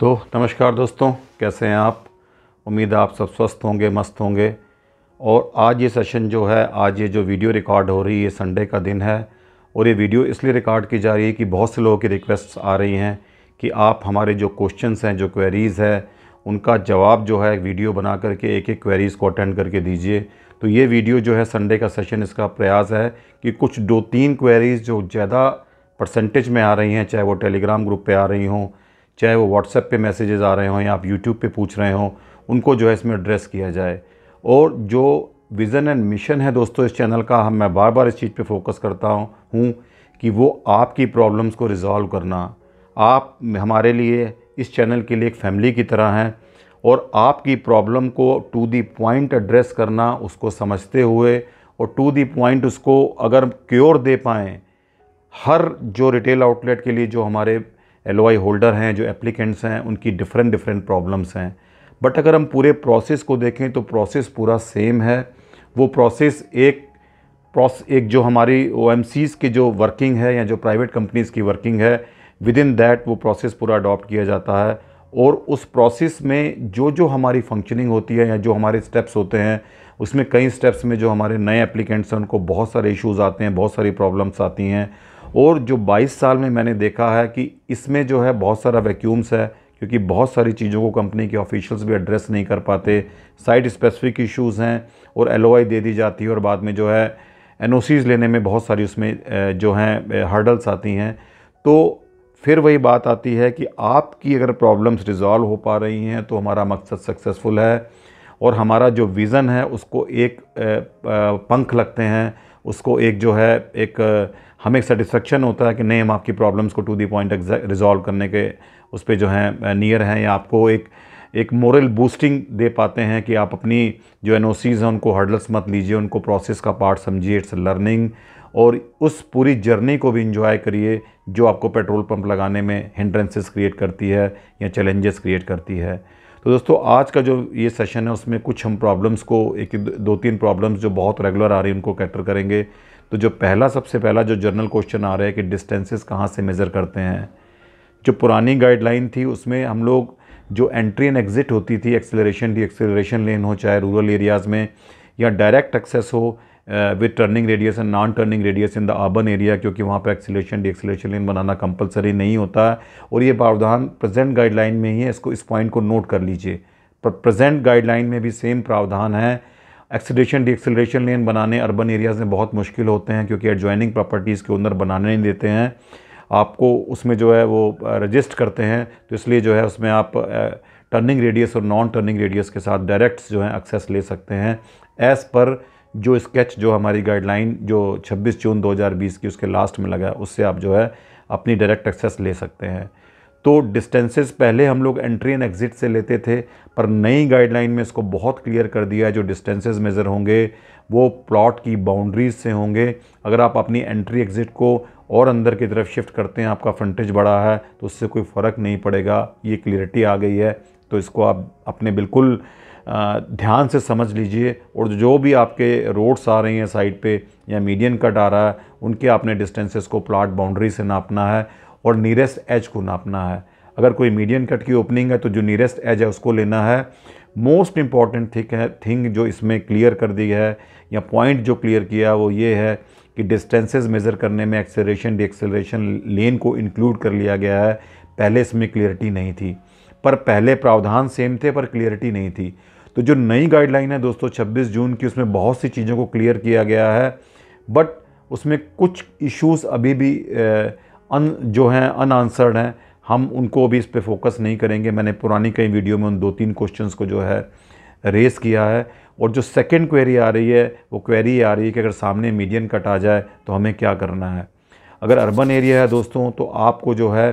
तो नमस्कार दोस्तों कैसे हैं आप उम्मीद है आप सब स्वस्थ होंगे मस्त होंगे और आज ये सेशन जो है आज ये जो वीडियो रिकॉर्ड हो रही है ये संडे का दिन है और ये वीडियो इसलिए रिकॉर्ड की जा रही है कि बहुत से लोगों की रिक्वेस्ट आ रही हैं कि आप हमारे जो क्वेश्चंस हैं जो क्वेरीज़ है उनका जवाब जो है वीडियो बना करके एक एक क्वेरीज़ को अटेंड करके दीजिए तो ये वीडियो जो है संडे का सेशन इसका प्रयास है कि कुछ दो तीन क्वेरीज़ जो ज़्यादा परसेंटेज में आ रही हैं चाहे वो टेलीग्राम ग्रुप पर आ रही हों चाहे वो व्हाट्सएप पे मैसेजेस आ रहे हों या आप यूट्यूब पे पूछ रहे हों उनको जो है इसमें एड्रेस किया जाए और जो विज़न एंड मिशन है दोस्तों इस चैनल का हम मैं बार बार इस चीज़ पे फोकस करता हूँ कि वो आपकी प्रॉब्लम्स को रिज़ॉल्व करना आप हमारे लिए इस चैनल के लिए एक फैमिली की तरह हैं और आपकी प्रॉब्लम को टू दी पॉइंट एड्रेस करना उसको समझते हुए और टू दी पॉइंट उसको अगर क्योर दे पाएँ हर जो रिटेल आउटलेट के लिए जो हमारे एल होल्डर हैं जो एप्लीकेंट्स हैं उनकी डिफरेंट डिफरेंट प्रॉब्लम्स हैं बट अगर हम पूरे प्रोसेस को देखें तो प्रोसेस पूरा सेम है वो प्रोसेस एक प्रोस एक जो हमारी ओ की जो वर्किंग है या जो प्राइवेट कंपनीज़ की वर्किंग है विद इन दैट वो प्रोसेस पूरा अडॉप्ट किया जाता है और उस प्रोसेस में जो जो हमारी फंक्शनिंग होती है या जो हमारे स्टेप्स होते हैं उसमें कई स्टेप्स में जो हमारे नए एप्लीकेंट्स हैं उनको बहुत सारे इश्यूज़ आते हैं बहुत सारी प्रॉब्लम्स आती हैं और जो 22 साल में मैंने देखा है कि इसमें जो है बहुत सारा वैक्यूम्स है क्योंकि बहुत सारी चीज़ों को कंपनी के ऑफिशियल्स भी एड्रेस नहीं कर पाते साइट स्पेसिफिक इश्यूज़ हैं और एल दे दी जाती है और बाद में जो है एन लेने में बहुत सारी उसमें जो हैं हर्डल्स आती हैं तो फिर वही बात आती है कि आपकी अगर प्रॉब्लम्स रिज़ॉल्व हो पा रही हैं तो हमारा मकसद सक्सेसफुल है और हमारा जो विज़न है उसको एक पंख लगते हैं उसको एक जो है एक हमें सेटिस्फेक्शन होता है कि नहीं हम आपकी प्रॉब्लम्स को टू दी पॉइंट रिजॉल्व करने के उस पर जो है नियर हैं या आपको एक एक मोरल बूस्टिंग दे पाते हैं कि आप अपनी जो एन हैं उनको हर्डल्स मत लीजिए उनको प्रोसेस का पार्ट समझिए इट्स लर्निंग और उस पूरी जर्नी को भी इंजॉय करिए जो आपको पेट्रोल पंप लगाने में हिंड्रेंसेस क्रिएट करती है या चैलेंजेस क्रिएट करती है तो दोस्तों आज का जो ये सेशन है उसमें कुछ हम प्रॉब्लम्स को एक दो तीन प्रॉब्लम्स जो बहुत रेगुलर आ रही है उनको कैटर करेंगे तो जो पहला सबसे पहला जो जनरल क्वेश्चन आ रहा है कि डिस्टेंसेस कहाँ से मेज़र करते हैं जो पुरानी गाइडलाइन थी उसमें हम लोग जो एंट्री एंड एग्ज़िट होती थी एक्सेलरेशन डी एक्सेलरेशन लेन हो चाहे रूरल एरियाज़ में या डायरेक्ट एक्सेस हो with turning radius and non turning radius in the urban area क्योंकि वहाँ पर एक्सीलेशन डी एक्सीलेशन लेन बनाना कंपलसरी नहीं होता है और ये प्रावधान प्रेजेंट गाइडलाइन में ही है इसको इस पॉइंट को नोट कर लीजिए पर प्रेजेंट गाइडलाइन में भी सेम प्रावधान है एक्सीडेशन डी एक्सीलरेशन लेन बनाने अर्बन एरियाज़ में बहुत मुश्किल होते हैं क्योंकि एडजॉइनिंग प्रॉपर्टीज़ के अंदर बनाने नहीं देते हैं आपको उसमें जो है वो रजिस्ट uh, करते हैं तो इसलिए जो है उसमें आप टर्निंग uh, रेडियस और नॉन टर्निंग रेडियस के साथ डायरेक्ट जो है एक्सेस ले सकते हैं एज़ पर जो स्केच जो हमारी गाइडलाइन जो 26 जून 2020 की उसके लास्ट में लगा है उससे आप जो है अपनी डायरेक्ट एक्सेस ले सकते हैं तो डिस्टेंसेस पहले हम लोग एंट्री एंड एग्ज़िट से लेते थे पर नई गाइडलाइन में इसको बहुत क्लियर कर दिया है जो डिस्टेंसेस मेज़र होंगे वो प्लॉट की बाउंड्रीज से होंगे अगर आप अपनी एंट्री एग्ज़िट को और अंदर की तरफ शिफ्ट करते हैं आपका फ्रंटेज बड़ा है तो उससे कोई फ़र्क नहीं पड़ेगा ये क्लियरिटी आ गई है तो इसको आप अपने बिल्कुल ध्यान से समझ लीजिए और जो भी आपके रोड्स आ रही हैं साइड पे या मीडियन कट आ रहा है उनके आपने डिस्टेंसेस को प्लाट बाउंड्री से नापना है और नीरेस्ट एज को नापना है अगर कोई मीडियन कट की ओपनिंग है तो जो नीरेस्ट एज है उसको लेना है मोस्ट इम्पॉर्टेंट थिंग है थिंग जो इसमें क्लियर कर दी है या पॉइंट जो क्लियर किया वो ये है कि डिस्टेंसेज मेज़र करने में एक्सेलेशन डिएक्सेलरेशन लेन को इंक्लूड कर लिया गया है पहले इसमें क्लियरिटी नहीं थी पर पहले प्रावधान सेम थे पर क्लियरिटी नहीं थी तो जो नई गाइडलाइन है दोस्तों 26 जून की उसमें बहुत सी चीज़ों को क्लियर किया गया है बट उसमें कुछ इश्यूज अभी भी अन जो हैं अनआंसर्ड हैं हम उनको अभी इस पर फोकस नहीं करेंगे मैंने पुरानी कई वीडियो में उन दो तीन क्वेश्चन को जो है रेस किया है और जो सेकेंड क्वेरी आ रही है वो क्वेरी आ रही है कि अगर सामने मीडियन कट आ जाए तो हमें क्या करना है अगर अर्बन एरिया है दोस्तों तो आपको जो है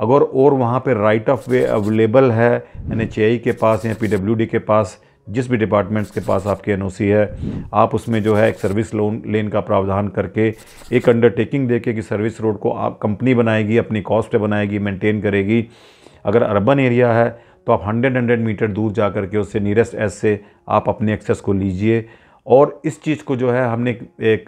अगर और वहाँ पे राइट ऑफ वे अवेलेबल है एन के पास या पी के पास जिस भी डिपार्टमेंट्स के पास आपके एन है आप उसमें जो है एक सर्विस लोन लेन का प्रावधान करके एक अंडरटेकिंग देके कि सर्विस रोड को आप कंपनी बनाएगी अपनी कॉस्ट बनाएगी मेंटेन करेगी अगर अर्बन एरिया है तो आप हंड्रेड हंड्रेड मीटर दूर जा कर के उससे नीरेस्ट एस से आप अपने एक्सेस को लीजिए और इस चीज़ को जो है हमने एक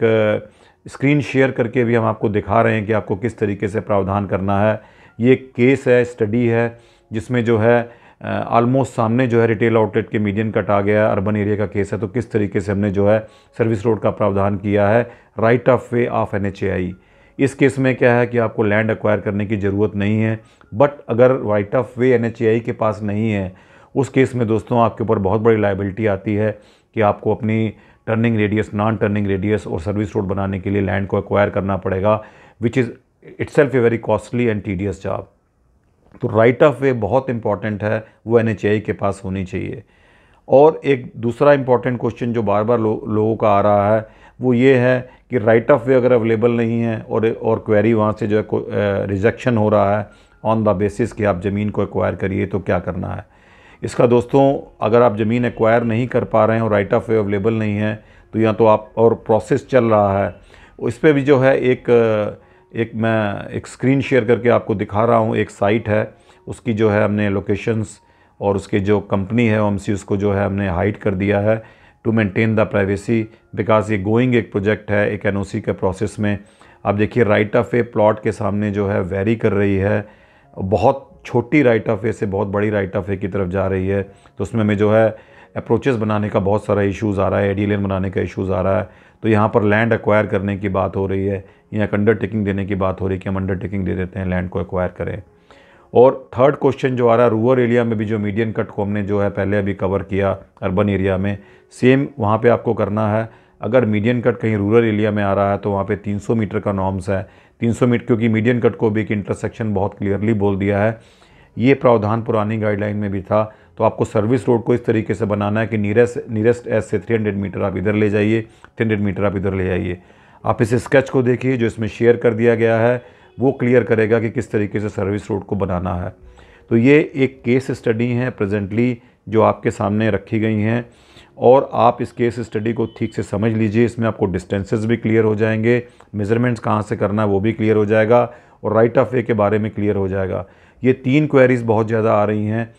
स्क्रीन शेयर करके भी हम आपको दिखा रहे हैं कि आपको किस तरीके से प्रावधान करना है ये एक केस है स्टडी है जिसमें जो है आलमोस्ट सामने जो है रिटेल आउटलेट के मीडियन कट आ गया अर्बन एरिया का केस है तो किस तरीके से हमने जो है सर्विस रोड का प्रावधान किया है right of way of N इस केस में क्या है कि आपको लैंड एक्वायर करने की ज़रूरत नहीं है बट अगर राइट ऑफ वे एन के पास नहीं है उस केस में दोस्तों आपके ऊपर बहुत बड़ी लाइबिलिटी आती है कि आपको अपनी turning radius non turning radius और सर्विस रोड बनाने के लिए लैंड को एक्वायर करना पड़ेगा which is itself a very costly and tedious job तो राइट ऑफ वे बहुत इंपॉर्टेंट है वो एन के पास होनी चाहिए और एक दूसरा इम्पॉर्टेंट क्वेश्चन जो बार बार लो, लोगों का आ रहा है वो ये है कि राइट ऑफ वे अगर अवेलेबल नहीं है और और क्वेरी वहाँ से जो है रिजेक्शन हो रहा है ऑन द बेसिस कि आप ज़मीन को एक्वायर करिए तो क्या करना है इसका दोस्तों अगर आप ज़मीन एक्वायर नहीं कर पा रहे हैं और राइट ऑफ वे अवेलेबल नहीं है तो या तो आप और प्रोसेस चल रहा है इस पर भी जो है एक एक मैं एक स्क्रीन शेयर करके आपको दिखा रहा हूँ एक साइट है उसकी जो है हमने लोकेशंस और उसके जो कंपनी है सी उसको जो है हमने हाइड कर दिया है to maintain the privacy because ये गोइंग एक प्रोजेक्ट है एक एन के प्रोसेस में आप देखिए राइट ऑफ वे प्लॉट के सामने जो है वेरी कर रही है बहुत छोटी राइट ऑफ वे से बहुत बड़ी राइट ऑफ वे की तरफ जा रही है तो उसमें हमें जो है अप्रोचेज़ बनाने का बहुत सारा इशूज़ आ रहा है एडी लेन बनाने का इशूज़ आ रहा है तो यहाँ पर लैंड एक्वायर करने की बात हो रही है या एक अंडरटेकिंग देने की बात हो रही है कि हम अंडरटेकिंग दे देते हैं लैंड को एक्वायर करें और थर्ड क्वेश्चन जो आ रहा है रूरल एरिया में भी जो मीडियन कट को हमने जो है पहले अभी कवर किया अर्बन एरिया में सेम वहाँ पे आपको करना है अगर मीडियन कट कहीं रूरल एरिया में आ रहा है तो वहाँ पे 300 मीटर का नॉर्म्स है 300 मीटर क्योंकि मीडियन कट को भी एक इंटरसेक्शन बहुत क्लियरली बोल दिया है ये प्रावधान पुरानी गाइडलाइन में भी था तो आपको सर्विस रोड को इस तरीके से बनाना है कि नीरेस्ट नीरेस्ट एस से 300 मीटर आप इधर ले जाइए 300 मीटर आप इधर ले जाइए आप इस स्केच को देखिए जो इसमें शेयर कर दिया गया है वो क्लियर करेगा कि किस तरीके से सर्विस रोड को बनाना है तो ये एक केस स्टडी है प्रेजेंटली जो आपके सामने रखी गई हैं और आप इस केस स्टडी को ठीक से समझ लीजिए इसमें आपको डिस्टेंसेज भी क्लियर हो जाएंगे मेजरमेंट्स कहाँ से करना है वो भी क्लियर हो जाएगा और राइट ऑफ वे के बारे में क्लियर हो जाएगा ये तीन क्वेरीज़ बहुत ज़्यादा आ रही हैं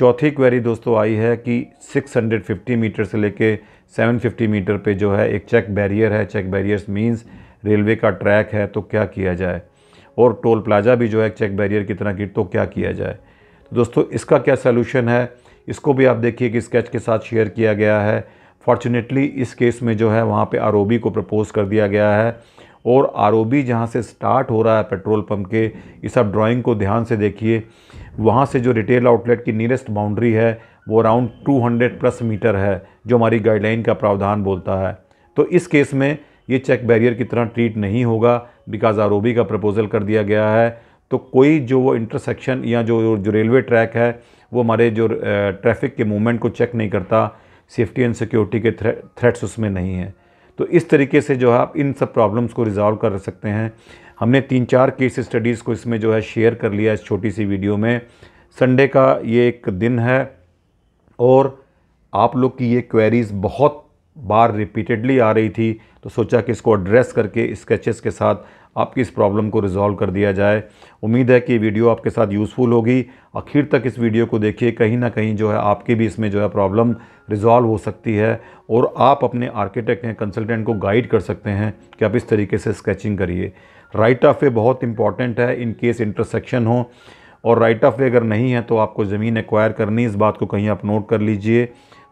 चौथी क्वेरी दोस्तों आई है कि 650 मीटर से लेके 750 मीटर पे जो है एक चेक बैरियर है चेक बैरियर्स मींस रेलवे का ट्रैक है तो क्या किया जाए और टोल प्लाजा भी जो है चेक बैरियर की तरह की तो क्या किया जाए तो दोस्तों इसका क्या सोल्यूशन है इसको भी आप देखिए कि स्केच के साथ शेयर किया गया है फॉर्चुनेटली इस केस में जो है वहाँ पर आर को प्रपोज़ कर दिया गया है और आर ओ जहाँ से स्टार्ट हो रहा है पेट्रोल पंप के इस आप ड्राइंग को ध्यान से देखिए वहाँ से जो रिटेल आउटलेट की नियरेस्ट बाउंड्री है वो अराउंड 200 प्लस मीटर है जो हमारी गाइडलाइन का प्रावधान बोलता है तो इस केस में ये चेक बैरियर की तरह ट्रीट नहीं होगा बिकॉज आर का प्रपोज़ल कर दिया गया है तो कोई जो वो इंटरसेक्शन या जो जो रेलवे ट्रैक है वो हमारे जो ट्रैफिक के मूवमेंट को चेक नहीं करता सेफ्टी एंड सिक्योरिटी के थ्रेट्स उसमें नहीं है तो इस तरीके से जो है आप इन सब प्रॉब्लम्स को रिज़ॉल्व कर सकते हैं हमने तीन चार केस स्टडीज़ को इसमें जो है शेयर कर लिया इस छोटी सी वीडियो में संडे का ये एक दिन है और आप लोग की ये क्वेरीज़ बहुत बार रिपीटेडली आ रही थी तो सोचा कि इसको एड्रेस करके स्केचेस के साथ आपकी इस प्रॉब्लम को रिजॉल्व कर दिया जाए उम्मीद है कि वीडियो आपके साथ यूज़फुल होगी आखिर तक इस वीडियो को देखिए कहीं ना कहीं जो है आपकी भी इसमें जो है प्रॉब्लम रिजॉल्व हो सकती है और आप अपने आर्किटेक्ट या कंसल्टेंट को गाइड कर सकते हैं कि आप इस तरीके से स्केचिंग करिए राइट ऑफ वे बहुत इंपॉर्टेंट है इन केस इंटरसेक्शन हो और राइट ऑफ वे अगर नहीं है तो आपको ज़मीन एक्वायर करनी इस बात को कहीं आप नोट कर लीजिए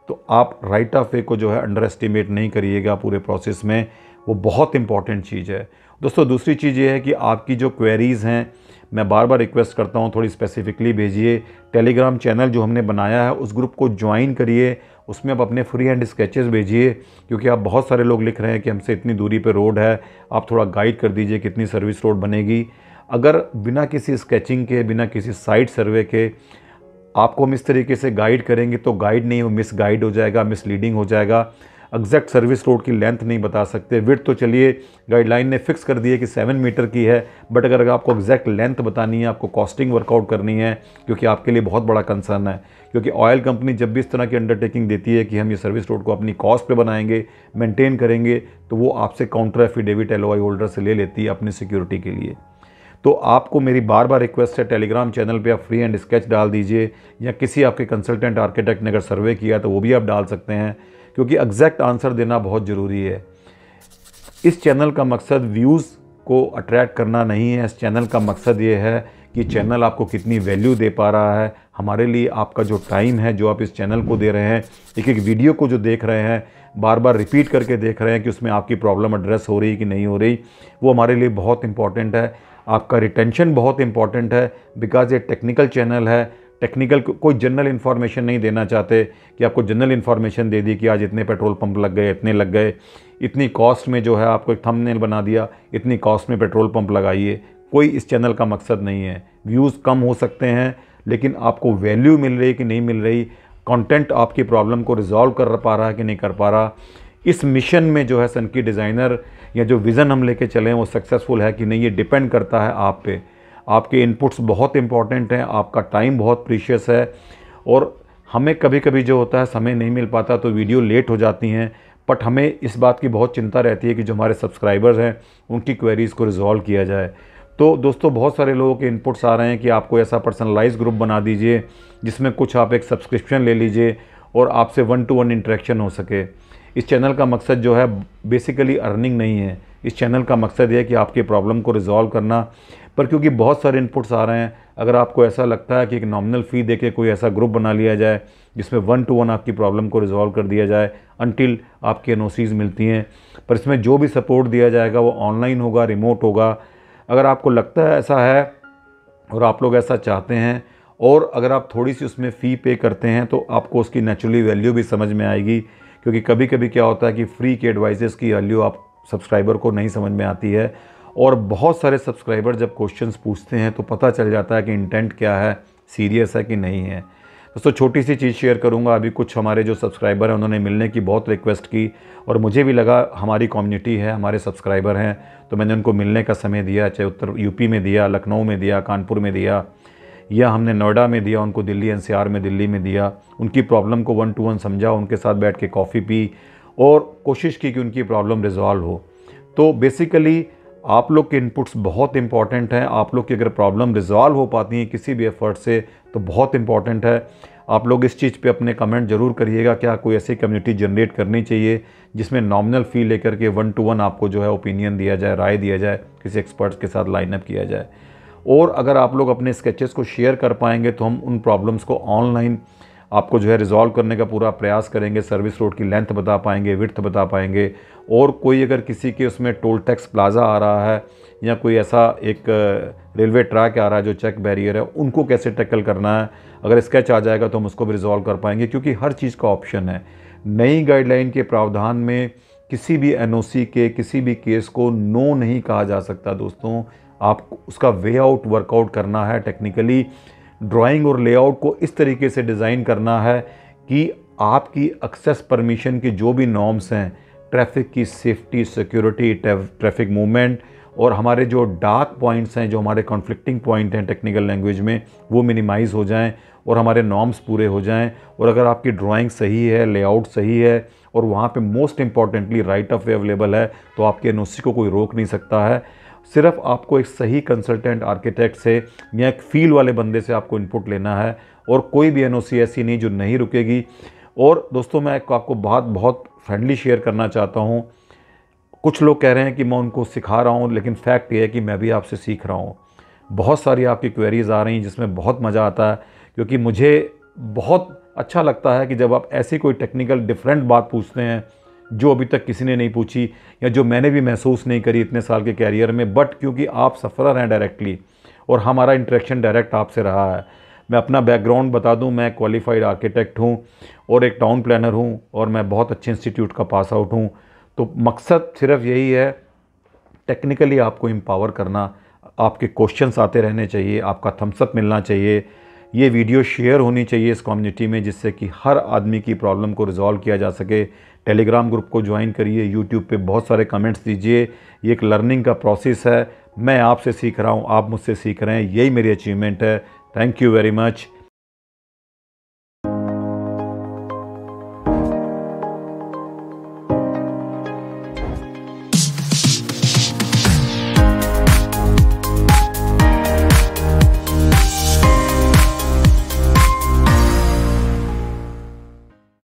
तो आप राइट ऑफ वे को जो है अंडर एस्टिमेट नहीं करिएगा पूरे प्रोसेस में वो बहुत इंपॉर्टेंट चीज़ है दोस्तों दूसरी चीज़ ये है कि आपकी जो क्वेरीज़ हैं मैं बार बार रिक्वेस्ट करता हूँ थोड़ी स्पेसिफिकली भेजिए टेलीग्राम चैनल जो हमने बनाया है उस ग्रुप को ज्वाइन करिए उसमें आप अपने फ्री हैंड स्केचेस भेजिए क्योंकि आप बहुत सारे लोग लिख रहे हैं कि हमसे इतनी दूरी पर रोड है आप थोड़ा गाइड कर दीजिए कितनी सर्विस रोड बनेगी अगर बिना किसी स्केचिंग के बिना किसी साइट सर्वे के आपको हम इस तरीके से गाइड करेंगे तो गाइड नहीं हो मिस गाइड हो जाएगा मिसलीडिंग हो जाएगा एग्जैक्ट सर्विस रोड की लेंथ नहीं बता सकते विथ तो चलिए गाइडलाइन ने फिक्स कर दी है कि सेवन मीटर की है बट अगर आपको एग्जैक्ट लेंथ बतानी है आपको कॉस्टिंग वर्कआउट करनी है क्योंकि आपके लिए बहुत बड़ा कंसर्न है क्योंकि ऑयल कंपनी जब भी इस तरह की अंडरटेकिंग देती है कि हम ये सर्विस रोड को अपनी कॉस्ट पर बनाएंगे मेनटेन करेंगे तो वो आपसे काउंटर एफिडेविट एल होल्डर से ले लेती है अपनी सिक्योरिटी के लिए तो आपको मेरी बार बार रिक्वेस्ट है टेलीग्राम चैनल पे आप फ्री एंड स्केच डाल दीजिए या किसी आपके कंसल्टेंट आर्किटेक्ट ने अगर सर्वे किया तो वो भी आप डाल सकते हैं क्योंकि एग्जैक्ट आंसर देना बहुत ज़रूरी है इस चैनल का मकसद व्यूज़ को अट्रैक्ट करना नहीं है इस चैनल का मकसद ये है कि चैनल आपको कितनी वैल्यू दे पा रहा है हमारे लिए आपका जो टाइम है जो आप इस चैनल को दे रहे हैं एक एक वीडियो को जो देख रहे हैं बार बार रिपीट करके देख रहे हैं कि उसमें आपकी प्रॉब्लम एड्रेस हो रही है कि नहीं हो रही वो हमारे लिए बहुत इंपॉर्टेंट है आपका रिटेंशन बहुत इंपॉर्टेंट है बिकॉज ये टेक्निकल चैनल है टेक्निकल कोई जनरल इन्फॉर्मेशन नहीं देना चाहते कि आपको जनरल इन्फॉर्मेशन दे दी कि आज इतने पेट्रोल पंप लग गए इतने लग गए इतनी कॉस्ट में जो है आपको एक थंबनेल बना दिया इतनी कॉस्ट में पेट्रोल पंप लगाइए कोई इस चैनल का मकसद नहीं है व्यूज़ कम हो सकते हैं लेकिन आपको वैल्यू मिल रही कि नहीं मिल रही कंटेंट आपकी प्रॉब्लम को रिजॉल्व कर पा रहा है कि नहीं कर पा रहा इस मिशन में जो है सन की डिज़ाइनर या जो विज़न हम लेके चले हैं वो सक्सेसफुल है कि नहीं ये डिपेंड करता है आप पे आपके इनपुट्स बहुत इंपॉर्टेंट हैं आपका टाइम बहुत प्रीशियस है और हमें कभी कभी जो होता है समय नहीं मिल पाता तो वीडियो लेट हो जाती हैं बट हमें इस बात की बहुत चिंता रहती है कि जो हमारे सब्सक्राइबर्स हैं उनकी क्वेरीज़ को रिज़ॉल्व किया जाए तो दोस्तों बहुत सारे लोगों के इनपुट्स आ रहे हैं कि आपको ऐसा पर्सनलाइज ग्रुप बना दीजिए जिसमें कुछ आप एक सब्सक्रिप्शन ले लीजिए और आपसे वन टू वन इंटरेक्शन हो सके इस चैनल का मकसद जो है बेसिकली अर्निंग नहीं है इस चैनल का मकसद यह कि आपकी प्रॉब्लम को रिजॉल्व करना पर क्योंकि बहुत सारे इनपुट्स आ रहे हैं अगर आपको ऐसा लगता है कि एक नॉमिनल फ़ी दे के कोई ऐसा ग्रुप बना लिया जाए जिसमें वन टू वन आपकी प्रॉब्लम को रिजॉल्व कर दिया जाए अनटिल आपकी एन मिलती हैं पर इसमें जो भी सपोर्ट दिया जाएगा वो ऑनलाइन होगा रिमोट होगा अगर आपको लगता है ऐसा है और आप लोग ऐसा चाहते हैं और अगर आप थोड़ी सी उसमें फ़ी पे करते हैं तो आपको उसकी नेचुरली वैल्यू भी समझ में आएगी क्योंकि कभी कभी क्या होता है कि फ्री के एडवाइजेस की वैल्यू आप सब्सक्राइबर को नहीं समझ में आती है और बहुत सारे सब्सक्राइबर जब क्वेश्चंस पूछते हैं तो पता चल जाता है कि इंटेंट क्या है सीरियस है कि नहीं है दोस्तों छोटी सी चीज़ शेयर करूंगा अभी कुछ हमारे जो सब्सक्राइबर हैं उन्होंने मिलने की बहुत रिक्वेस्ट की और मुझे भी लगा हमारी कम्युनिटी है हमारे सब्सक्राइबर हैं तो मैंने उनको मिलने का समय दिया चाहे उत्तर यूपी में दिया लखनऊ में दिया कानपुर में दिया या हमने नोएडा में दिया उनको दिल्ली एनसीआर में दिल्ली में दिया उनकी प्रॉब्लम को वन टू वन समझा उनके साथ बैठ के कॉफ़ी पी और कोशिश की कि उनकी प्रॉब्लम रिजॉल्व हो तो बेसिकली आप लोग के इनपुट्स बहुत इंपॉर्टेंट हैं आप लोग की अगर प्रॉब्लम रिजॉल्व हो पाती हैं किसी भी एफर्ट से तो बहुत इंपॉर्टेंट है आप लोग इस चीज़ पे अपने कमेंट ज़रूर करिएगा क्या कोई ऐसी कम्युनिटी जनरेट करनी चाहिए जिसमें नॉमिनल फ़ी लेकर के वन टू वन आपको जो है ओपिनियन दिया जाए राय दिया जाए किसी एक्सपर्ट्स के साथ लाइनअप किया जाए और अगर आप लोग अपने स्केचेस को शेयर कर पाएंगे तो हम उन प्रॉब्लम्स को ऑनलाइन आपको जो है रिजॉल्व करने का पूरा प्रयास करेंगे सर्विस रोड की लेंथ बता पाएंगे विर्थ बता पाएंगे और कोई अगर किसी के उसमें टोल टैक्स प्लाज़ा आ रहा है या कोई ऐसा एक रेलवे ट्रैक आ रहा है जो चेक बैरियर है उनको कैसे टैकल करना है अगर स्केच आ जाएगा तो हम उसको भी रिजॉल्व कर पाएंगे क्योंकि हर चीज़ का ऑप्शन है नई गाइडलाइन के प्रावधान में किसी भी एनओसी के किसी भी केस को नो नहीं कहा जा सकता दोस्तों आप उसका वे आउट वर्कआउट करना है टेक्निकली ड्राइंग और लेआउट को इस तरीके से डिज़ाइन करना है कि आपकी एक्सेस परमिशन के जो भी नॉर्म्स हैं ट्रैफिक की सेफ्टी सिक्योरिटी ट्रैफिक मूवमेंट और हमारे जो डार्क पॉइंट्स हैं जो हमारे कॉन्फ्लिक्टिंग पॉइंट हैं टेक्निकल लैंग्वेज में वो मिनिमाइज़ हो जाएं और हमारे नॉर्म्स पूरे हो जाएं और अगर आपकी ड्राइंग सही है लेआउट सही है और वहाँ पे most importantly right of way available है तो आपके एन को कोई रोक नहीं सकता है सिर्फ आपको एक सही कंसल्टेंट आर्किटेक्ट से या एक फील्ड वाले बंदे से आपको इनपुट लेना है और कोई भी एन ऐसी नहीं जो नहीं रुकेगी और दोस्तों मैं आपको बात बहुत फ्रेंडली शेयर करना चाहता हूँ कुछ लोग कह रहे हैं कि मैं उनको सिखा रहा हूँ लेकिन फैक्ट ये है कि मैं भी आपसे सीख रहा हूँ बहुत सारी आपकी क्वेरीज़ आ रही हैं जिसमें बहुत मज़ा आता है क्योंकि मुझे बहुत अच्छा लगता है कि जब आप ऐसी कोई टेक्निकल डिफरेंट बात पूछते हैं जो अभी तक किसी ने नहीं पूछी या जो मैंने भी महसूस नहीं करी इतने साल के कैरियर में बट क्योंकि आप सफर हैं डायरेक्टली और हमारा इंटरेक्शन डायरेक्ट आपसे रहा है मैं अपना बैकग्राउंड बता दूं मैं क्वालिफाइड आर्किटेक्ट हूं और एक टाउन प्लानर हूं और मैं बहुत अच्छे इंस्टीट्यूट का पास आउट हूं तो मकसद सिर्फ यही है टेक्निकली आपको एम्पावर करना आपके क्वेश्चंस आते रहने चाहिए आपका थम्सअप मिलना चाहिए ये वीडियो शेयर होनी चाहिए इस कम्युनिटी में जिससे कि हर आदमी की प्रॉब्लम को रिजॉल्व किया जा सके टेलीग्राम ग्रुप को ज्वाइन करिए यूट्यूब पे बहुत सारे कमेंट्स दीजिए ये एक लर्निंग का प्रोसेस है मैं आपसे सीख रहा हूँ आप मुझसे सीख रहे हैं यही मेरी अचीवमेंट है थैंक यू वेरी मच